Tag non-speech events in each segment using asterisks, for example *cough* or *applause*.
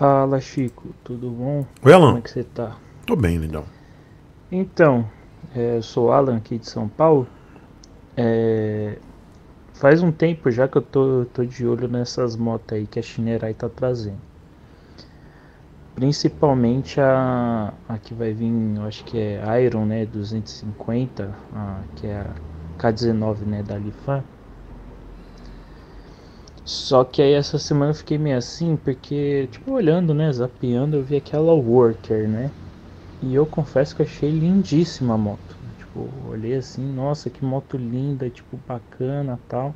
Fala Chico, tudo bom? Oi Alan. Como é que você tá? Tô bem, lindão. Então, é, sou Alan aqui de São Paulo. É, faz um tempo já que eu tô, tô de olho nessas motos aí que a Shinerai tá trazendo. Principalmente a, a que vai vir, eu acho que é Iron, né, 250, a, que é a K19, né, da Lifan. Só que aí essa semana eu fiquei meio assim, porque, tipo, olhando, né, zapeando, eu vi aquela Worker, né? E eu confesso que achei lindíssima a moto. Tipo, olhei assim, nossa, que moto linda, tipo, bacana tal.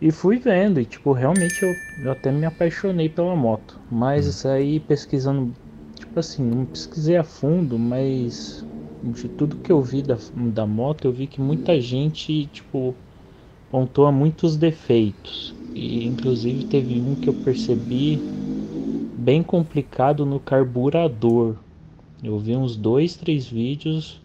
E fui vendo, e tipo, realmente eu, eu até me apaixonei pela moto. Mas hum. isso aí pesquisando, tipo assim, não pesquisei a fundo, mas de tudo que eu vi da, da moto, eu vi que muita gente, tipo, pontua muitos defeitos. E inclusive teve um que eu percebi bem complicado no carburador. Eu vi uns dois, três vídeos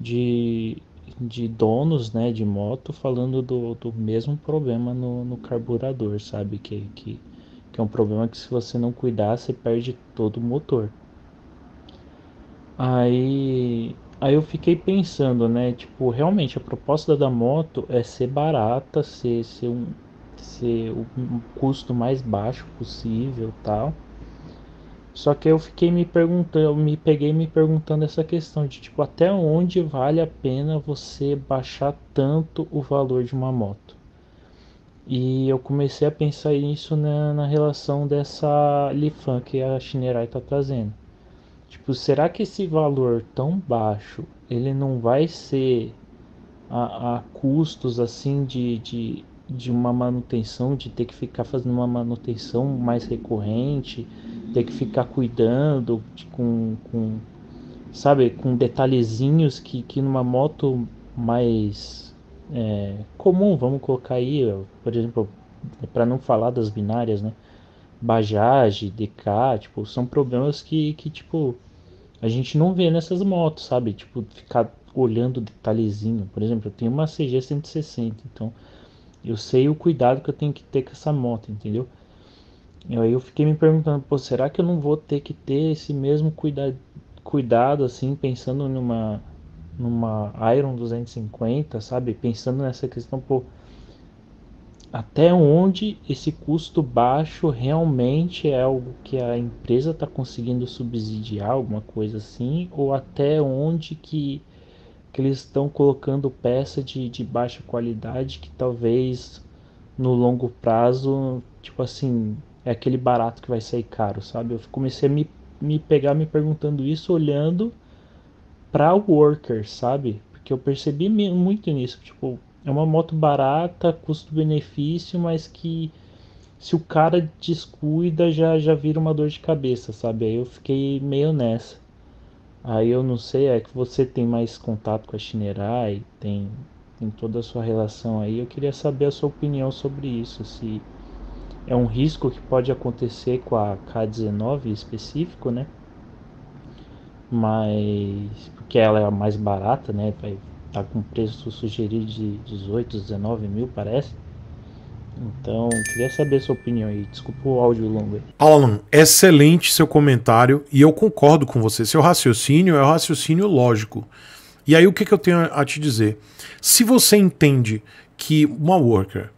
de, de donos né, de moto falando do, do mesmo problema no, no carburador, sabe? Que, que, que é um problema que se você não cuidar, você perde todo o motor. Aí, aí eu fiquei pensando, né? Tipo, realmente a proposta da moto é ser barata, ser, ser um, ser o, custo mais baixo possível, tal. Só que eu fiquei me perguntando, me peguei me perguntando essa questão de tipo até onde vale a pena você baixar tanto o valor de uma moto. E eu comecei a pensar nisso na, na relação dessa Lifan que a Shinerai está trazendo. Tipo, será que esse valor tão baixo ele não vai ser a, a custos assim de, de de uma manutenção, de ter que ficar fazendo uma manutenção mais recorrente, ter que ficar cuidando de, com, com, sabe, com detalhezinhos que, que numa moto mais é, comum, vamos colocar aí, por exemplo, é para não falar das binárias, né? Bajaj, DK, tipo, são problemas que, que, tipo, a gente não vê nessas motos, sabe? Tipo, ficar olhando detalhezinho. Por exemplo, eu tenho uma CG 160, então eu sei o cuidado que eu tenho que ter com essa moto, entendeu? E aí eu fiquei me perguntando, pô, será que eu não vou ter que ter esse mesmo cuida cuidado, assim, pensando numa, numa Iron 250, sabe? Pensando nessa questão, pô, até onde esse custo baixo realmente é algo que a empresa está conseguindo subsidiar, alguma coisa assim, ou até onde que que eles estão colocando peça de, de baixa qualidade que talvez no longo prazo, tipo assim, é aquele barato que vai sair caro, sabe? Eu comecei a me, me pegar me perguntando isso olhando para o worker, sabe? Porque eu percebi muito nisso, tipo, é uma moto barata, custo-benefício, mas que se o cara descuida já já vira uma dor de cabeça, sabe? Aí eu fiquei meio nessa. Aí eu não sei, é que você tem mais contato com a Shinerai, tem, tem toda a sua relação aí. Eu queria saber a sua opinião sobre isso, se é um risco que pode acontecer com a K19 específico, né? Mas porque ela é a mais barata, né? Tá com preço sugerido de 18, 19 mil, parece. Então, queria saber a sua opinião aí. Desculpa o áudio longo aí. Alan, excelente seu comentário e eu concordo com você. Seu raciocínio é o um raciocínio lógico. E aí, o que, que eu tenho a te dizer? Se você entende que uma worker,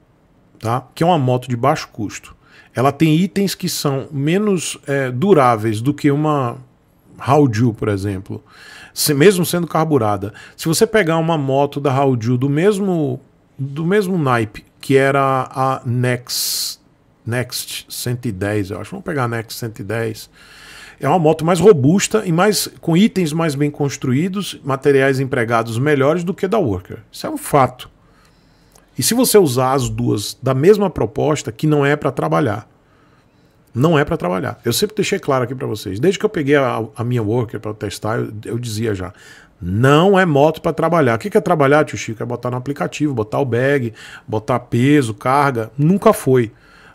tá? que é uma moto de baixo custo, ela tem itens que são menos é, duráveis do que uma Hauju, por exemplo, se, mesmo sendo carburada. Se você pegar uma moto da Hauju do mesmo do mesmo naipe que era a Next, Next 110, eu acho. Vamos pegar a Next 110. É uma moto mais robusta e mais com itens mais bem construídos, materiais empregados melhores do que da Worker. Isso é um fato. E se você usar as duas da mesma proposta, que não é para trabalhar, não é para trabalhar. Eu sempre deixei claro aqui para vocês. Desde que eu peguei a, a minha worker para testar, eu, eu, dizia já. Não é moto para trabalhar. O que é trabalhar, tio Chico? É botar no aplicativo, botar o bag, botar peso, carga. Nunca foi.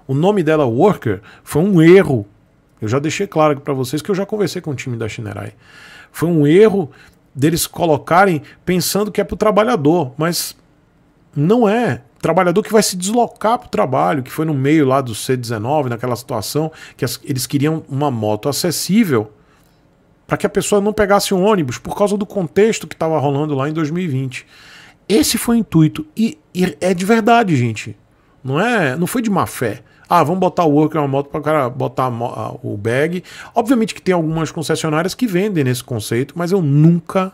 O nome dela, Worker, foi um erro. Eu já deixei claro aqui para vocês que eu já conversei com o time da Shinerai. Foi um erro deles colocarem pensando que é para o trabalhador, mas não é trabalhador que vai se deslocar para o trabalho, que foi no meio lá do C19, naquela situação, que as, eles queriam uma moto acessível para que a pessoa não pegasse um ônibus por causa do contexto que estava rolando lá em 2020. Esse foi o intuito. E, e, é de verdade, gente. Não é, não foi de má fé. Ah, vamos botar o worker uma moto para o cara botar o bag. Obviamente que tem algumas concessionárias que vendem nesse conceito, mas eu nunca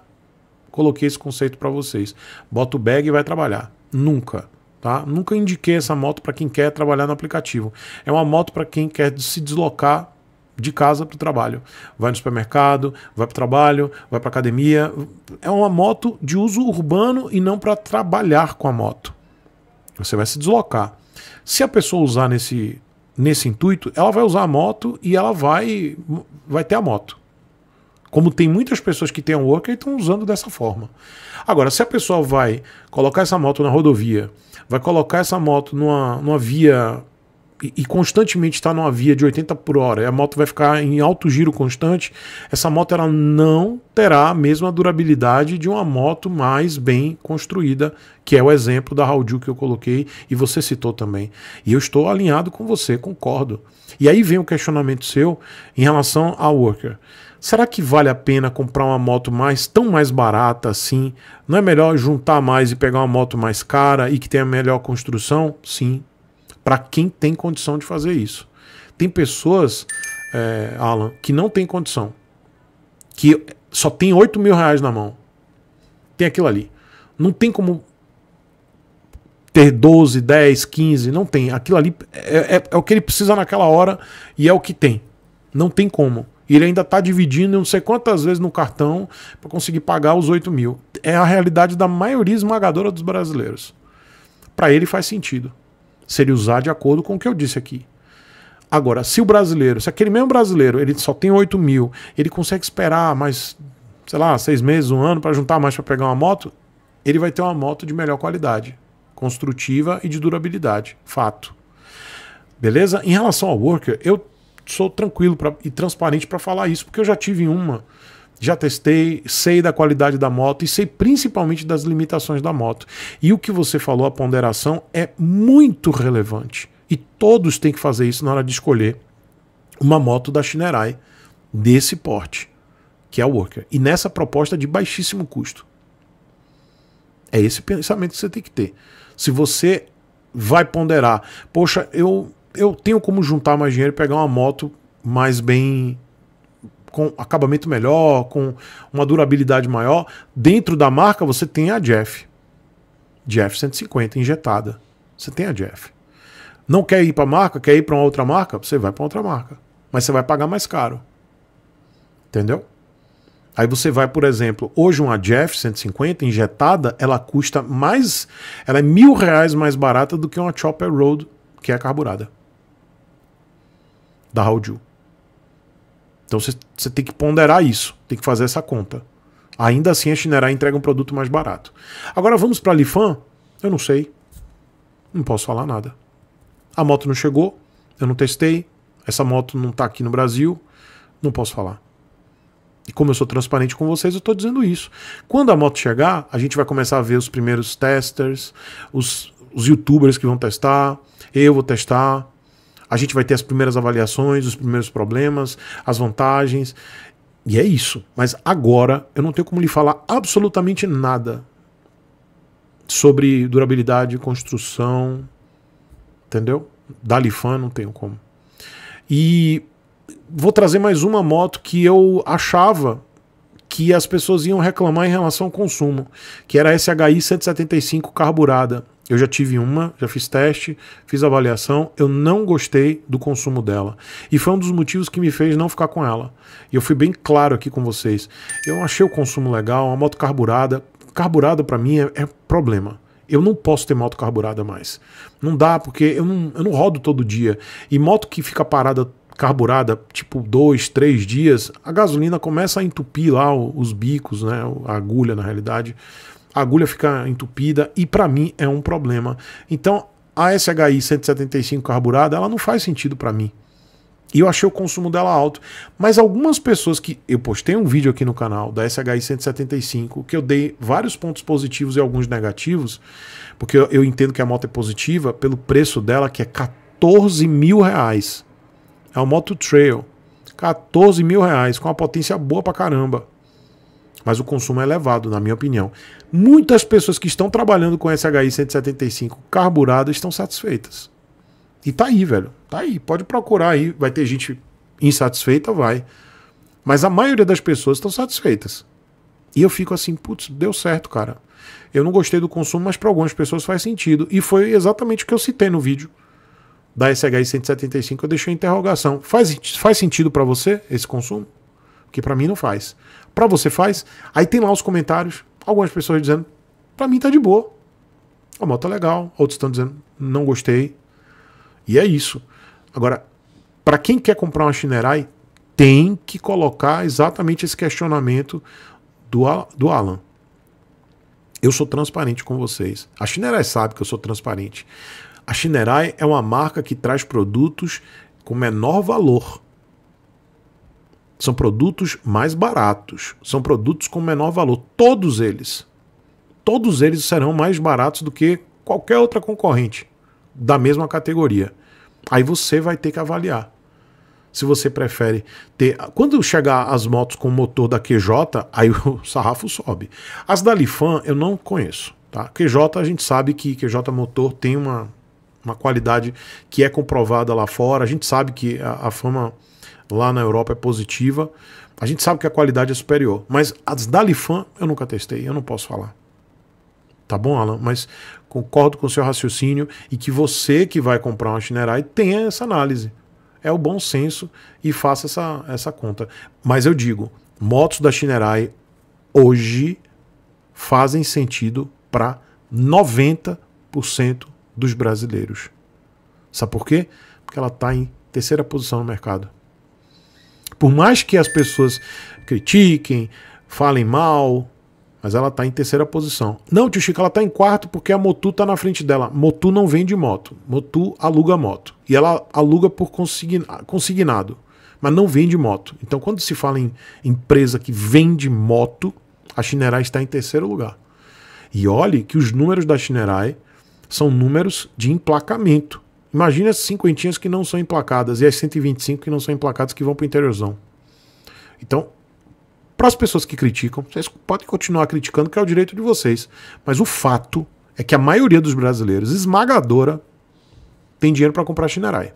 coloquei esse conceito para vocês. Bota o bag e vai trabalhar. Nunca. Tá? Nunca indiquei essa moto para quem quer trabalhar no aplicativo. É uma moto para quem quer se deslocar de casa para o trabalho. Vai no supermercado, vai para o trabalho, vai para academia. É uma moto de uso urbano e não para trabalhar com a moto. Você vai se deslocar. Se a pessoa usar nesse, nesse intuito, ela vai usar a moto e ela vai, vai ter a moto. Como tem muitas pessoas que têm um worker e estão usando dessa forma. Agora, se a pessoa vai colocar essa moto na rodovia, vai colocar essa moto numa, numa via e, constantemente está numa via de 80 por hora e a moto vai ficar em alto giro constante, essa moto ela não terá a mesma durabilidade de uma moto mais bem construída, que é o exemplo da Raudil que eu coloquei e você citou também. E eu estou alinhado com você, concordo. E aí vem o questionamento seu em relação ao Worker. Será que vale a pena comprar uma moto mais tão mais barata assim? Não é melhor juntar mais e pegar uma moto mais cara e que tenha melhor construção? Sim, para quem tem condição de fazer isso. Tem pessoas, é, Alan, que não tem condição, que só tem 8 mil reais na mão. Tem aquilo ali. Não tem como ter 12, 10, 15, não tem. Aquilo ali é, é, é o que ele precisa naquela hora e é o que tem. Não tem como. E ele ainda está dividindo não sei quantas vezes no cartão para conseguir pagar os 8 mil. É a realidade da maioria esmagadora dos brasileiros. Para ele faz sentido se ele usar de acordo com o que eu disse aqui. Agora, se o brasileiro, se aquele mesmo brasileiro, ele só tem 8 mil, ele consegue esperar mais, sei lá, seis meses, um ano para juntar mais para pegar uma moto, ele vai ter uma moto de melhor qualidade, construtiva e de durabilidade. Fato. Beleza? Em relação ao worker, eu sou tranquilo pra, e transparente para falar isso, porque eu já tive uma já testei, sei da qualidade da moto e sei principalmente das limitações da moto. E o que você falou, a ponderação, é muito relevante. E todos têm que fazer isso na hora de escolher uma moto da Shinerai desse porte, que é a Worker. E nessa proposta de baixíssimo custo. É esse pensamento que você tem que ter. Se você vai ponderar, poxa, eu, eu tenho como juntar mais dinheiro e pegar uma moto mais bem com acabamento melhor, com uma durabilidade maior. Dentro da marca você tem a Jeff. Jeff 150 injetada. Você tem a Jeff. Não quer ir para marca, quer ir para uma outra marca? Você vai para outra marca, mas você vai pagar mais caro. Entendeu? Aí você vai, por exemplo, hoje uma Jeff 150 injetada, ela custa mais, ela é mil reais mais barata do que uma Chopper Road que é carburada da Hauju. Então você tem que ponderar isso, tem que fazer essa conta. Ainda assim, a Shinerai entrega um produto mais barato. Agora vamos para a Lifan? Eu não sei. Não posso falar nada. A moto não chegou, eu não testei, essa moto não está aqui no Brasil, não posso falar. E como eu sou transparente com vocês, eu estou dizendo isso. Quando a moto chegar, a gente vai começar a ver os primeiros testers, os, os youtubers que vão testar, eu vou testar, a gente vai ter as primeiras avaliações, os primeiros problemas, as vantagens. E é isso. Mas agora eu não tenho como lhe falar absolutamente nada sobre durabilidade, construção. Entendeu? Da Lifan não tenho como. E vou trazer mais uma moto que eu achava que as pessoas iam reclamar em relação ao consumo, que era a SHI 175 carburada. Eu já tive uma, já fiz teste, fiz avaliação, eu não gostei do consumo dela. E foi um dos motivos que me fez não ficar com ela. E eu fui bem claro aqui com vocês. Eu achei o consumo legal, uma moto carburada. Carburada para mim é, é problema. Eu não posso ter moto carburada mais. Não dá, porque eu não, eu não rodo todo dia. E moto que fica parada carburada, tipo dois, três dias, a gasolina começa a entupir lá os bicos, né? A agulha, na realidade a agulha fica entupida e para mim é um problema. Então a SHI 175 carburada, ela não faz sentido para mim. E eu achei o consumo dela alto. Mas algumas pessoas que. Eu postei um vídeo aqui no canal da SHI 175, que eu dei vários pontos positivos e alguns negativos, porque eu, entendo que a moto é positiva pelo preço dela, que é 14 mil reais. É uma moto trail. 14 mil reais, com uma potência boa pra caramba mas o consumo é elevado, na minha opinião. Muitas pessoas que estão trabalhando com SHI 175 carburado estão satisfeitas. E tá aí, velho. Tá aí. Pode procurar aí. Vai ter gente insatisfeita, vai. Mas a maioria das pessoas estão satisfeitas. E eu fico assim, putz, deu certo, cara. Eu não gostei do consumo, mas para algumas pessoas faz sentido. E foi exatamente o que eu citei no vídeo da SHI 175. Eu deixei a interrogação. Faz, faz sentido para você esse consumo? Porque para mim não faz para você faz. Aí tem lá os comentários, algumas pessoas dizendo, para mim tá de boa. A moto é legal, outros estão dizendo, não gostei. E é isso. Agora, para quem quer comprar uma Shinerai, tem que colocar exatamente esse questionamento do, do Alan. Eu sou transparente com vocês. A Shinerai sabe que eu sou transparente. A Shinerai é uma marca que traz produtos com menor valor são produtos mais baratos, são produtos com menor valor, todos eles. Todos eles serão mais baratos do que qualquer outra concorrente da mesma categoria. Aí você vai ter que avaliar. Se você prefere ter. Quando chegar as motos com motor da QJ, aí *laughs* o sarrafo sobe. As da Lifan eu não conheço. Tá? QJ a gente sabe que QJ motor tem uma, uma qualidade que é comprovada lá fora. A gente sabe que a, a fama lá na Europa é positiva. A gente sabe que a qualidade é superior, mas as da Lifan eu nunca testei, eu não posso falar. Tá bom, Alan? Mas concordo com o seu raciocínio e que você que vai comprar uma Shinerai tenha essa análise. É o bom senso e faça essa, essa conta. Mas eu digo, motos da Shinerai hoje fazem sentido para 90% dos brasileiros. Sabe por quê? Porque ela está em terceira posição no mercado. Por mais que as pessoas critiquem, falem mal, mas ela está em terceira posição. Não, tio Chico, ela está em quarto porque a Motu está na frente dela. Motu não vende moto. Motu aluga moto. E ela aluga por consignado, mas não vende moto. Então, quando se fala em empresa que vende moto, a Chinerai está em terceiro lugar. E olhe que os números da Chinerai são números de emplacamento. Imagina as cinquentinhas que não são emplacadas e as 125 que não são emplacadas que vão para o interiorzão. Então, para as pessoas que criticam, vocês podem continuar criticando, que é o direito de vocês. Mas o fato é que a maioria dos brasileiros, esmagadora, tem dinheiro para comprar chinaraia.